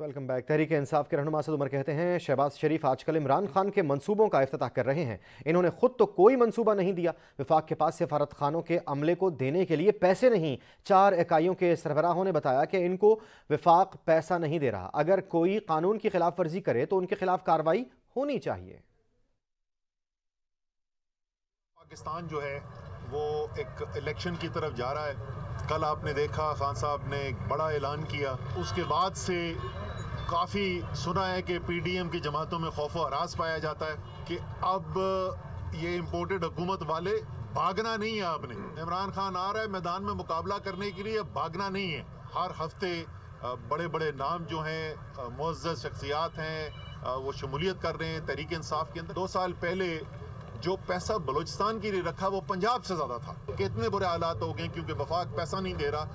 welcome back तहरीक इंसाफ के रहनुमा उमर कहते हैं शहबाज शरीफ आजकल इमरान खान के मंसूबों का अफ्ताह कर रहे हैं इन्होंने खुद तो कोई मंसूबा नहीं दिया विफाक के पास सफारत खानों के अमले को देने के लिए पैसे नहीं चार इकाइयों के सरबराहों ने बताया कि इनको विफाक पैसा नहीं दे रहा अगर कोई कानून की खिलाफ वर्जी करे तो उनके खिलाफ कार्रवाई होनी चाहिए पाकिस्तान जो है वो एक इलेक्शन की तरफ जा रहा है कल आपने देखा खान साहब ने एक बड़ा ऐलान किया उसके बाद से काफ़ी सुना है कि पीडीएम की जमातों में खौफ हरास पाया जाता है कि अब ये इम्पोर्टेड हुकूमत वाले भागना नहीं है आपने इमरान खान आ रहा है मैदान में मुकाबला करने के लिए भागना नहीं है हर हफ्ते बड़े बड़े नाम जो हैं मुज्ज़ शख्सियात हैं वो शमूलियत कर रहे हैं तहरीक इंसाफ के अंदर दो साल पहले जो पैसा बलूचिस्तान के लिए रखा वो पंजाब से ज़्यादा था कितने बुरे हालात हो गए क्योंकि वफाक पैसा नहीं दे रहा